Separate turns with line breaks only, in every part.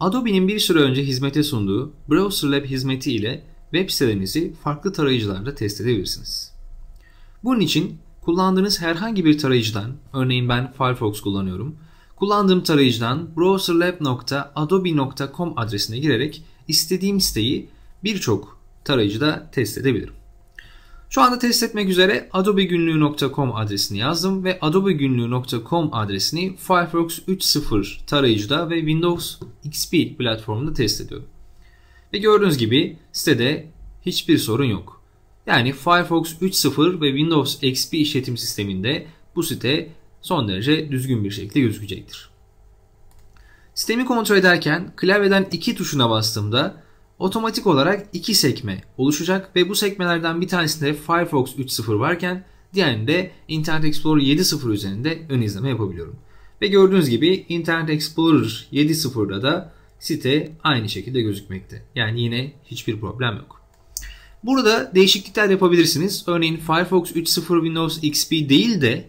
Adobe'nin bir süre önce hizmete sunduğu Browser Lab hizmeti ile web sitelerinizi farklı tarayıcılarda test edebilirsiniz. Bunun için kullandığınız herhangi bir tarayıcıdan, örneğin ben Firefox kullanıyorum, kullandığım tarayıcıdan browserlab.adobe.com adresine girerek istediğim siteyi birçok tarayıcıda test edebilirim. Şu anda test etmek üzere adobegünlüğü.com adresini yazdım ve adobegünlüğü.com adresini Firefox 3.0 tarayıcıda ve Windows XP platformunda test ediyorum. Ve gördüğünüz gibi sitede hiçbir sorun yok. Yani Firefox 3.0 ve Windows XP işletim sisteminde bu site son derece düzgün bir şekilde gözükecektir. Sistemi kontrol ederken klavyeden iki tuşuna bastığımda Otomatik olarak iki sekme oluşacak ve bu sekmelerden bir tanesinde Firefox 3.0 varken diğerinde Internet Explorer 7.0 üzerinde ön izleme yapabiliyorum. Ve gördüğünüz gibi Internet Explorer 7.0'da da site aynı şekilde gözükmekte. Yani yine hiçbir problem yok. Burada değişiklikler yapabilirsiniz. Örneğin Firefox 3.0 Windows XP değil de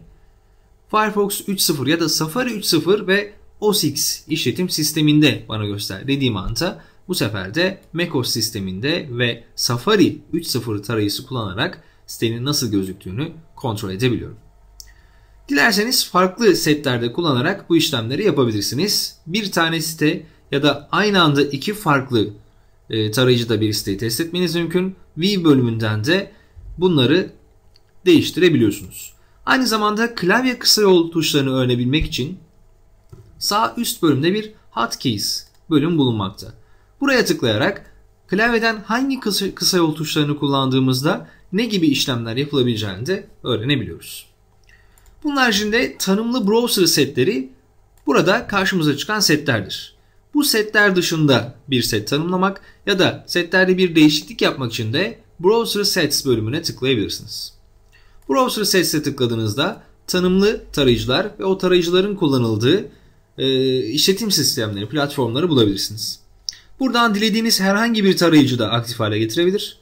Firefox 3.0 ya da Safari 3.0 ve OS X işletim sisteminde bana göster dediğim anda bu sefer de macOS sisteminde ve Safari 3.0 tarayıcısı kullanarak sitenin nasıl gözüktüğünü kontrol edebiliyorum. Dilerseniz farklı setlerde kullanarak bu işlemleri yapabilirsiniz. Bir tane site ya da aynı anda iki farklı e, tarayıcıda bir siteyi test etmeniz mümkün. View bölümünden de bunları değiştirebiliyorsunuz. Aynı zamanda klavye kısa yol tuşlarını öğrenebilmek için sağ üst bölümde bir Hotkeys bölüm bulunmakta. Buraya tıklayarak klavyeden hangi kısa, kısa yol tuşlarını kullandığımızda ne gibi işlemler yapılabileceğini de öğrenebiliyoruz. Bunun haricinde tanımlı browser setleri burada karşımıza çıkan setlerdir. Bu setler dışında bir set tanımlamak ya da setlerde bir değişiklik yapmak için de Browser Sets bölümüne tıklayabilirsiniz. Browser Sets'e tıkladığınızda tanımlı tarayıcılar ve o tarayıcıların kullanıldığı e, işletim sistemleri, platformları bulabilirsiniz. Buradan dilediğiniz herhangi bir tarayıcı da aktif hale getirebilir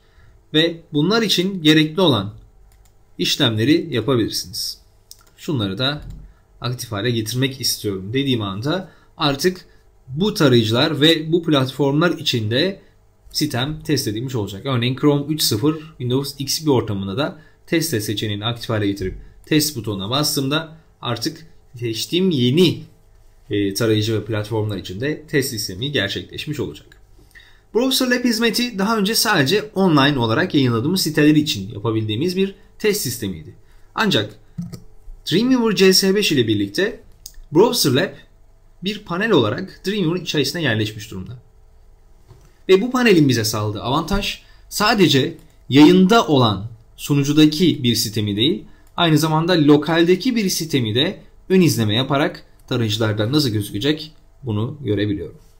ve bunlar için gerekli olan işlemleri yapabilirsiniz. Şunları da aktif hale getirmek istiyorum dediğim anda artık bu tarayıcılar ve bu platformlar içinde sistem test edilmiş olacak. Örneğin Chrome 3.0 Windows XP ortamında da test seçeneğini aktif hale getirip test butonuna bastığımda artık seçtiğim yeni e, tarayıcı ve platformlar için de test sistemi gerçekleşmiş olacak. Browser Lab hizmeti daha önce sadece online olarak yayınladığımız siteler için yapabildiğimiz bir test sistemiydi. Ancak Dreamweaver CS5 ile birlikte Browser Lab bir panel olarak Dreamweaver içerisine yerleşmiş durumda. Ve bu panelin bize sağladığı avantaj sadece yayında olan sunucudaki bir sistemi değil, aynı zamanda lokaldeki bir sistemi de ön izleme yaparak tarayıcılardan nasıl gözükecek bunu görebiliyorum.